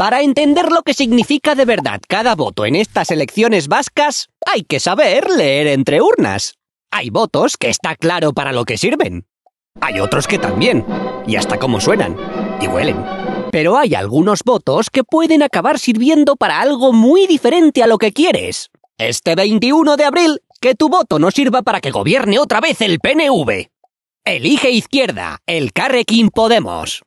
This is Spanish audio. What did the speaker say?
Para entender lo que significa de verdad cada voto en estas elecciones vascas, hay que saber leer entre urnas. Hay votos que está claro para lo que sirven. Hay otros que también, y hasta cómo suenan, y huelen. Pero hay algunos votos que pueden acabar sirviendo para algo muy diferente a lo que quieres. Este 21 de abril, que tu voto no sirva para que gobierne otra vez el PNV. Elige izquierda, el Carrequín Podemos.